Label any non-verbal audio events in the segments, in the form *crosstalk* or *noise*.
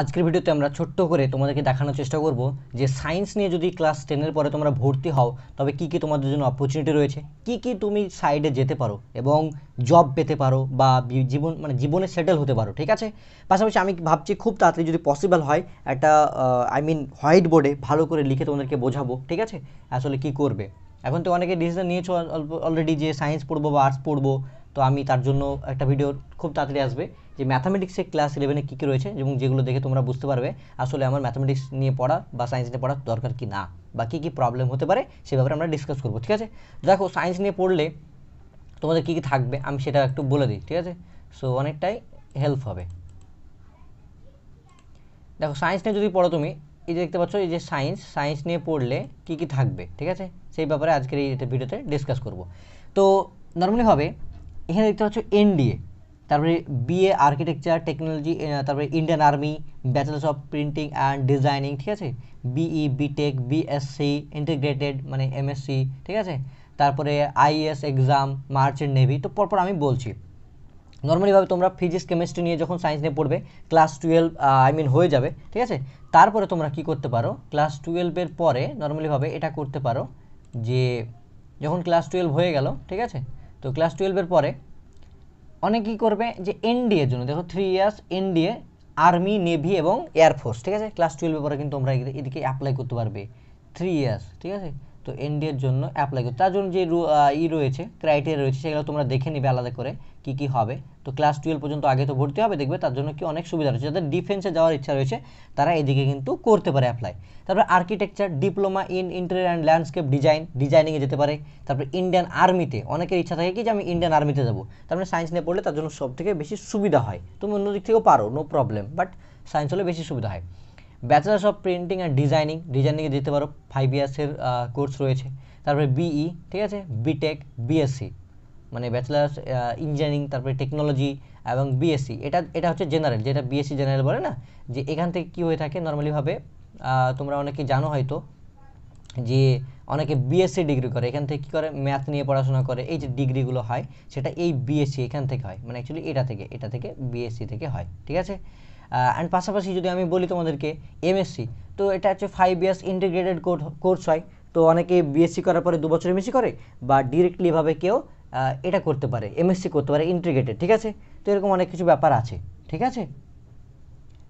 আজকের ভিডিওতে আমরা ছোট্ট করে তোমাদেরকে দেখানোর চেষ্টা করব যে সায়েন্স নিয়ে যদি ক্লাস টেনের পরে তোমরা ভর্তি হও তবে কি কি তোমাদের জন্য অপরচুনিটি রয়েছে কি কি তুমি সাইডে যেতে পারো এবং জব পেতে পারো বা জীবন মানে জীবনে সেটেল হতে পারো ঠিক আছে পাশাপাশি আমি ভাবছি খুব তাড়াতাড়ি যদি পসিবল হয় একটা আই মিন হোয়াইট বোর্ডে ভালো করে লিখে তোমাদেরকে বোঝাবো ঠিক আছে আসলে কি করবে এখন তো অনেকে ডিসিশন নিয়েছো অলরেডি যে সায়েন্স পড়বো বা আর্টস পড়বো তো আমি তার জন্য একটা ভিডিও খুব তাড়াতাড়ি আসবে যে ম্যাথামেটিক্সে ক্লাস ইলেভেনে কী কী রয়েছে এবং যেগুলো দেখে তোমরা বুঝতে পারবে আসলে আমার ম্যাথামেটিক্স নিয়ে পড়া বা সায়েন্স নিয়ে পড়া দরকার কি না বা কী কী প্রবলেম হতে পারে সে ব্যাপারে আমরা ডিসকাস করবো ঠিক আছে দেখো সায়েন্স নিয়ে পড়লে তোমাদের কী কী থাকবে আমি সেটা একটু বলে দিই ঠিক আছে সো অনেকটাই হেল্প হবে দেখো সায়েন্স নিয়ে যদি পড়ো তুমি এই যে দেখতে পাচ্ছ এই যে সায়েন্স সায়েন্স নিয়ে পড়লে কী কী থাকবে ঠিক আছে সেই ব্যাপারে আজকের এই ভিডিওতে ডিসকাস করব তো নর্মালি হবে এখানে দেখতে পাচ্ছ এনডিএ তারপরে বিএ আর্কিটেকচার টেকনোলজি তারপরে Indian army bachelors of printing and designing ঠিক আছে বিই বিটেক বিএসসি ইন্টিগ্রেটেড মানে এমএসসি ঠিক আছে তারপরে আইএস এক্সাম মার্চেন্ট নেভি তো পরপর আমি বলছি নর্মালিভাবে তোমরা ফিজিক্স কেমিস্ট্রি নিয়ে যখন সায়েন্স নিয়ে পড়বে ক্লাস টুয়েলভ আই মিন হয়ে যাবে ঠিক আছে তারপরে তোমরা কি করতে পারো ক্লাস টুয়েলভের পরে নর্মালিভাবে এটা করতে পারো যে যখন ক্লাস টুয়েলভ হয়ে গেল ঠিক আছে তো ক্লাস টুয়েলভের পরে অনেকেই করবে যে এনডিএর জন্য দেখো three years NDA army navy এবং এয়ারফোর্স ঠিক আছে ক্লাস টুয়েলভের পরে কিন্তু তোমরা এদিকে অ্যাপ্লাই করতে পারবে থ্রি ইয়ার্স ঠিক আছে তো এনডিএর জন্য অ্যাপ্লাই করতে তার জন্য যে ই রয়েছে ক্রাইটেরিয়া রয়েছে সেগুলো তোমরা দেখে নিবে আলাদা করে কি কি হবে তো ক্লাস টুয়েলভ পর্যন্ত আগে তো ভর্তি হবে দেখবে তার জন্য কি অনেক সুবিধা রয়েছে যাদের ডিফেন্সে যাওয়ার ইচ্ছা রয়েছে তারা এদিকে কিন্তু করতে পারে অ্যাপ্লাই তারপর architecture diploma in interior and landscape design ডিজাইনিংয়ে যেতে পারে তারপরে ইন্ডিয়ান আর্মিতে অনেকের ইচ্ছা থাকে কি যে আমি ইন্ডিয়ান আর্মিতে যাবো তারপরে মানে সায়েন্স নিয়ে পড়লে তার জন্য সব থেকে বেশি সুবিধা হয় তুমি অন্য দিক থেকেও পারো নো প্রবলেম বাট সায়েন্স হলে বেশি সুবিধা হয় bachelors of printing and designing ডিজাইনিংয়ে দিতে পারো ফাইভ ইয়ার্সের কোর্স রয়েছে তারপরে বিই e, ঠিক আছে বিটেক বিএসসি মানে ব্যাচেলার্স ইঞ্জিনিয়ারিং তারপরে টেকনোলজি এবং বিএসসি এটা এটা হচ্ছে জেনারেল যেটা বিএসসি জেনারেল বলে না যে এখান থেকে কী হয়ে থাকে নর্মালিভাবে তোমরা অনেকে জানো হয়তো যে অনেকে বিএসসি ডিগ্রি করে এখান থেকে কী করে ম্যাথ নিয়ে পড়াশোনা করে এই যে ডিগ্রিগুলো হয় সেটা এই বিএসসি এখান থেকে হয় মানে অ্যাকচুয়ালি এটা থেকে এটা থেকে বিএসসি থেকে হয় ঠিক আছে অ্যান্ড পাশাপাশি যদি আমি বলি তোমাদেরকে এমএসসি তো এটা হচ্ছে ফাইভ ইয়ার্স ইন্টিগ্রেটেড কোর্স হয় তো অনেকে বিএসসি করার পরে দু বছর এমএসসি করে বা ডিরেক্টলি এভাবে কেউ এটা করতে পারে এমএসসি করতে পারে ইন্টিগ্রেটেড ঠিক আছে তো এরকম অনেক কিছু ব্যাপার আছে ঠিক আছে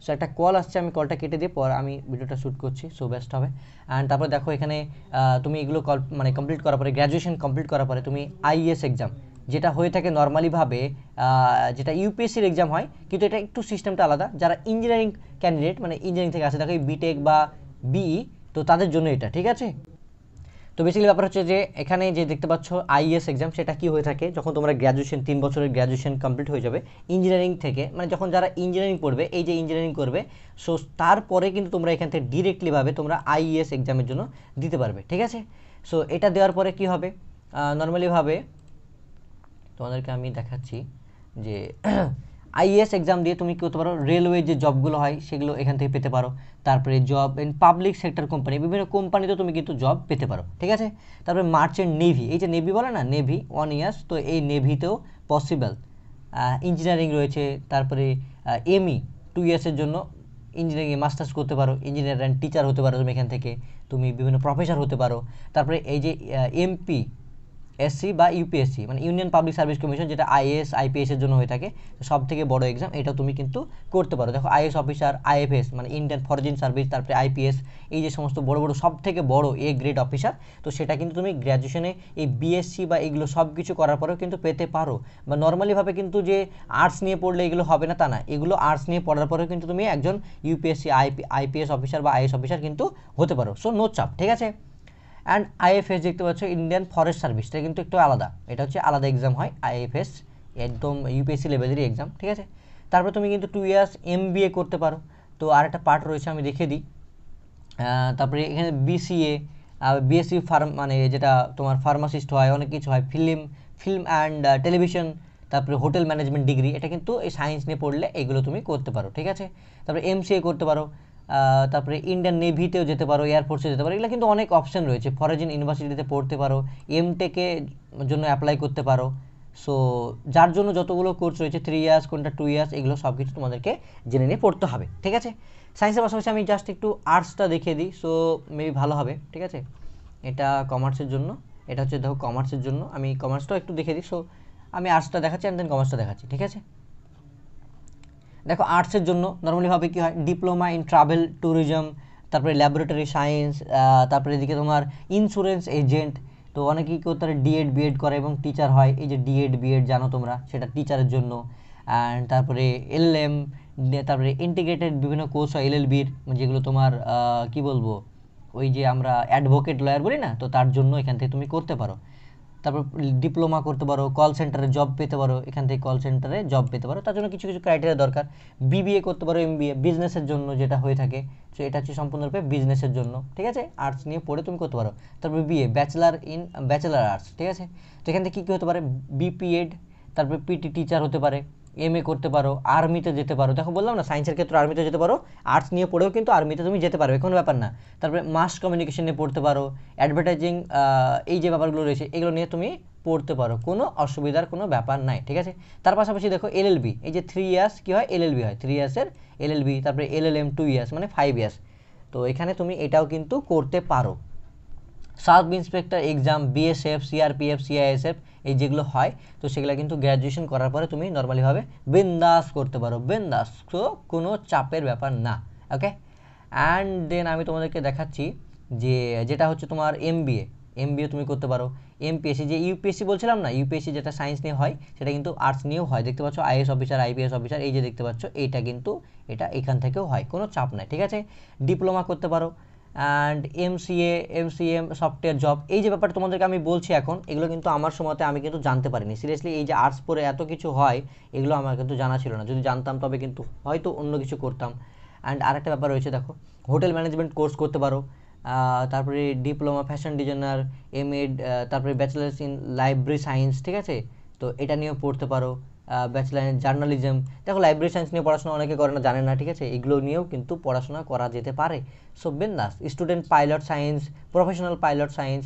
সো একটা কল আসছে আমি কলটা কেটে দিয়ে পর আমি ভিডিওটা শ্যুট করছি সো বেস্ট হবে অ্যান্ড তারপরে দেখো এখানে তুমি এগুলো কল মানে কমপ্লিট করার পরে গ্র্যাজুয়েশন কমপ্লিট করার পরে তুমি আইএস এক্সাম e যেটা হয়ে থাকে নর্মালিভাবে যেটা ইউপিএসসির এক্সাম হয় কিন্তু এটা একটু সিস্টেমটা আলাদা যারা ইঞ্জিনিয়ারিং ক্যান্ডিডেট মানে ইঞ্জিনিয়ারিং থেকে আসে দেখো বিটেক বা বিই e, তো তাদের জন্য এটা ঠিক আছে তো বেসিক্যালি ব্যাপার হচ্ছে যে এখানে যে দেখতে পাচ্ছ আইএস এক্সাম e সেটা কি হয়ে থাকে যখন তোমরা গ্র্যাজুয়েশন তিন বছরের গ্র্যাজুয়েশন কমপ্লিট হয়ে যাবে ইঞ্জিনিয়ারিং থেকে মানে যখন যারা ইঞ্জিনিয়ারিং পড়বে এই যে ইঞ্জিনিয়ারিং করবে সো তারপরে কিন্তু তোমরা এখান থেকে ডিরেক্টলিভাবে তোমরা আইএস e এক্সামের জন্য দিতে পারবে ঠিক আছে সো এটা দেওয়ার পরে কি হবে নর্মালিভাবে তোমাদেরকে আমি দেখাচ্ছি যে আইএস *clears throat* এক্সাম দিয়ে তুমি কি করতে পারো রেলওয়ে যে জবগুলো হয় সেগুলো এখান থেকে পেতে পারো তারপরে job in public sector company বিভিন্ন কোম্পানিতে তুমি কিন্তু জব পেতে পারো ঠিক আছে তারপরে মার্চেন্ট নেভি এই যে নেভি বলে না নেভি ওয়ান ইয়ার্স তো এই নেভিতেও পসিবল ইঞ্জিনিয়ারিং রয়েছে তারপরে এমই টু ইয়ার্সের জন্য ইঞ্জিনিয়ারিংয়ে মাস্টার্স করতে পারো ইঞ্জিনিয়ার অ্যান্ড টিচার হতে পারো তুমি এখান থেকে তুমি বিভিন্ন প্রফেসর হতে পারো তারপরে এই যে এমপি এসসি বা ইউপিএসসি মানে ইউনিয়ন পাবলিক সার্ভিস কমিশন যেটা আইএস আইপিএসের জন্য হয়ে থাকে সব থেকে বড় এক্সাম এটাও তুমি কিন্তু করতে পারো দেখো আইএস অফিসার আইএফএস মানে ইন্ডিয়ান ফরেন সার্ভিস তারপরে আইপিএস এই যে সমস্ত বড় বড় সব থেকে বড় এ গ্রেড অফিসার তো সেটা কিন্তু তুমি গ্র্যাজুয়েশনে এই বিএসসি বা এগুলো সব কিছু করার পরেও কিন্তু পেতে পারো বা নর্মালিভাবে কিন্তু যে আর্টস নিয়ে পড়লে এগুলো হবে না তা না এগুলো আর্টস নিয়ে পড়ার পরেও কিন্তু তুমি একজন ইউপিএসসি আইপি আইপিএস অফিসার বা আইএস অফিসার কিন্তু হতে পারো সো নো চাপ ঠিক আছে অ্যান্ড আইএফএস দেখতে পাচ্ছ ইন্ডিয়ান ফরেস্ট সার্ভিস এটা কিন্তু একটু আলাদা এটা হচ্ছে আলাদা এক্সাম হয় আইএফএস একদম ইউপিএসসি লেভেলেরই এক্সাম ঠিক আছে তারপরে তুমি কিন্তু টু ইয়ার্স এম করতে পারো তো আর একটা পার্ট রয়েছে আমি দেখে দিই তারপরে এখানে বিসিএ বিএসসি ফার্ম মানে যেটা তোমার ফার্মাসিস্ট হয় অনেক কিছু হয় ফিল্ম ফিল্ম অ্যান্ড টেলিভিশন তারপরে হোটেল ম্যানেজমেন্ট ডিগ্রি এটা কিন্তু এই সায়েন্স নিয়ে পড়লে এগুলো তুমি করতে পারো ঠিক আছে তারপরে এমসিএ করতে পারো তারপরে ইন্ডিয়ান নেভিতেও যেতে পারো এয়ারফোর্সে যেতে পারো এগুলো কিন্তু অনেক অপশান রয়েছে ফরেজিন ইউনিভার্সিটিতে পড়তে পারো এম টেকে জন্য অ্যাপ্লাই করতে পারো সো যার জন্য যতগুলো কোর্স রয়েছে থ্রি ইয়ার্স কোনটা টু ইয়ার্স এগুলো সব কিছু তোমাদেরকে জেনে নিয়ে পড়তে হবে ঠিক আছে সায়েন্সের পাশাপাশি আমি জাস্ট একটু আর্টসটা দেখিয়ে দিই সো মেবি ভালো হবে ঠিক আছে এটা কমার্সের জন্য এটা হচ্ছে দেখো কমার্সের জন্য আমি কমার্সটাও একটু দেখে দিই সো আমি আর্টসটা দেখাচ্ছি অ্যান্ড দেন কমার্সটা দেখাচ্ছি ঠিক আছে দেখো আর্টসের জন্য নর্মালিভাবে কী হয় ডিপ্লোমা ইন ট্রাভেল ট্যুরিজম তারপরে ল্যাবরেটরি সায়েন্স তারপরে এদিকে তোমার ইন্স্যুরেন্স এজেন্ট তো অনেকেই কেউ তারা ডিএড বিএড করে এবং টিচার হয় এই যে ডিএড বিএড জানো তোমরা সেটা টিচারের জন্য অ্যান্ড তারপরে এল এম তারপরে ইন্টিগ্রেটেড বিভিন্ন কোর্স হয় এল এল বির যেগুলো তোমার কি বলবো ওই যে আমরা অ্যাডভোকেট লয়ার বলি না তো তার জন্য এখান থেকে তুমি করতে পারো তারপর ডিপ্লোমা করতে পারো কল সেন্টারে জব পেতে পারো এখান থেকে কল সেন্টারে জব পেতে পারো তার জন্য কিছু কিছু ক্রাইটেরিয়া দরকার বিবিএ করতে পারো এমবিএ বিজনেসের জন্য যেটা হয়ে থাকে সো এটা হচ্ছে সম্পূর্ণরূপে বিজনেসের জন্য ঠিক আছে আর্টস নিয়ে পড়ে তুমি করতে পারো তারপর BA bachelor in bachelor arts ঠিক আছে তো এখান থেকে কী কী হতে পারে বিপিএড তারপরে পিটি টিচার হতে পারে এম এ করতে পারো আর্মিতে যেতে পারো দেখো বললাম না সায়েন্সের ক্ষেত্রে আর্মিতে যেতে পারো আর্টস নিয়ে পড়েও কিন্তু আর্মিতে তুমি যেতে পারবে কোনো ব্যাপার না তারপরে মাস কমিউনিকেশন নিয়ে পড়তে পারো অ্যাডভার্টাইজিং এই যে ব্যাপারগুলো রয়েছে এগুলো নিয়ে তুমি পড়তে পারো কোনো অসুবিধার কোনো ব্যাপার নাই ঠিক আছে তার পাশাপাশি দেখো এলএলবি এই যে থ্রি ইয়ার্স কী হয় এলএলবি হয় থ্রি ইয়ার্সের এলএলবি তারপরে এলএলএম টু ইয়ার্স মানে ফাইভ ইয়ার্স তো এখানে তুমি এটাও কিন্তু করতে পারো sub inspector exam BSF CRPF CISF এই যেগুলো হয় তো সেগুলো কিন্তু গ্র্যাজুয়েশন করার পরে তুমি নর্মালিভাবে বিন্দাস করতে পারো বিন্দাস তো কোনো চাপের ব্যাপার না ওকে অ্যান্ড দেন আমি তোমাদেরকে দেখাচ্ছি যে যেটা হচ্ছে তোমার এমবিএ এমবিএ তুমি করতে পারো এমপিএসসি যে ইউপিএসসি বলছিলাম না ইউপিএসসি যেটা সায়েন্স নিয়ে হয় সেটা কিন্তু আর্টস নিয়েও হয় দেখতে পাচ্ছ আইএস অফিসার আইপিএস অফিসার এই যে দেখতে পাচ্ছ এইটা কিন্তু এটা এখান থেকেও হয় কোনো চাপ নাই ঠিক আছে ডিপ্লোমা করতে পারো and MCA MCM software job এই যে ব্যাপারটা তোমাদেরকে আমি বলছি এখন এগুলো কিন্তু আমার সময়তে আমি কিন্তু জানতে পারিনি সিরিয়াসলি এই যে আর্টস পরে এত কিছু হয় এগুলো আমার কিন্তু জানা ছিল না যদি জানতাম তবে কিন্তু হয়তো অন্য কিছু করতাম অ্যান্ড আরেকটা ব্যাপার রয়েছে দেখো হোটেল ম্যানেজমেন্ট কোর্স করতে পারো তারপরে diploma fashion designer M Ed তারপরে ব্যাচেলার্স ইন লাইব্রেরি সায়েন্স ঠিক আছে তো এটা নিয়েও পড়তে পারো ব্যাচেলার জার্নালিজম দেখো লাইব্রেরি সায়েন্স নিয়ে পড়াশোনা অনেকে করে না জানে না ঠিক আছে এগুলো নিয়েও কিন্তু পড়াশোনা করা যেতে পারে সো বিন্দাস student pilot science professional pilot science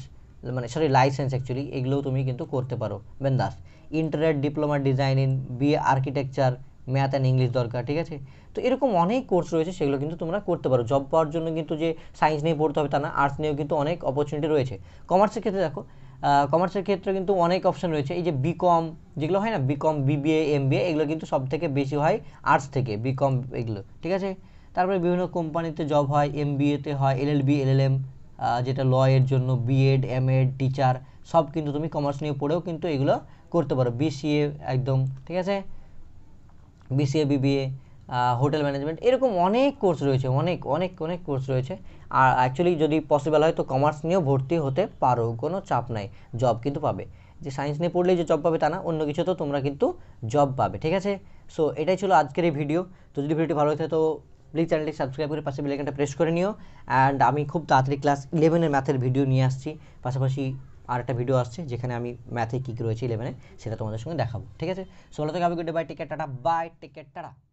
মানে সরি লাইসেন্স অ্যাকচুয়ালি এগুলোও তুমি কিন্তু করতে পারো বিন্দাস internet diploma design in BA architecture math and English দরকার ঠিক আছে তো এরকম অনেক কোর্স রয়েছে সেগুলো কিন্তু তোমরা করতে পারো জব পাওয়ার জন্য কিন্তু যে সায়েন্স নিয়ে পড়তে হবে তা না আর্টস নিয়েও কিন্তু অনেক অপরচুনিটি রয়েছে কমার্সের ক্ষেত্রে দেখো কমার্সের ক্ষেত্রে কিন্তু অনেক অপশান রয়েছে এই যে বিকম যেগুলো হয় না বিকম বিবিএ এমবিএ এগুলো কিন্তু সব থেকে বেশি হয় আর্টস থেকে বিকম এগুলো ঠিক আছে তারপরে বিভিন্ন কোম্পানিতে জব হয় এম বিএতে হয় এল এল এল বি এল এম যেটা ল এর জন্য বিএড এম এড টিচার সব কিন্তু তুমি কমার্স নিয়ে পড়েও কিন্তু এগুলো করতে পারো বিসিএ একদম ঠিক আছে বিসিএ বিবিএ হোটেল ম্যানেজমেন্ট এরকম অনেক কোর্স রয়েছে অনেক অনেক অনেক কোর্স রয়েছে আর অ্যাকচুয়ালি যদি পসিবল হয় তো কমার্স নিয়েও ভর্তি হতে পারো কোনো চাপ নাই জব কিন্তু পাবে যে সায়েন্স নিয়ে পড়লেই যে জব পাবে তা না অন্য কিছু তো তোমরা কিন্তু জব পাবে ঠিক আছে সো এটাই ছিল আজকের এই ভিডিও তো যদি ভিডিওটি ভালো থাকে তো প্লিজ চ্যানেলটি সাবস্ক্রাইব করে পাশে বেলাইকানটা প্রেস করে নিও অ্যান্ড আমি খুব তাড়াতাড়ি ক্লাস ইলেভেনের ম্যাথের ভিডিও নিয়ে আসছি পাশাপাশি আর একটা ভিডিও আসছে যেখানে আমি ম্যাথে কী কী রয়েছে ইলেভেনে সেটা তোমাদের সঙ্গে দেখাবো ঠিক আছে সো ভালো থেকে আমি good bye ticket tata bye ticket tata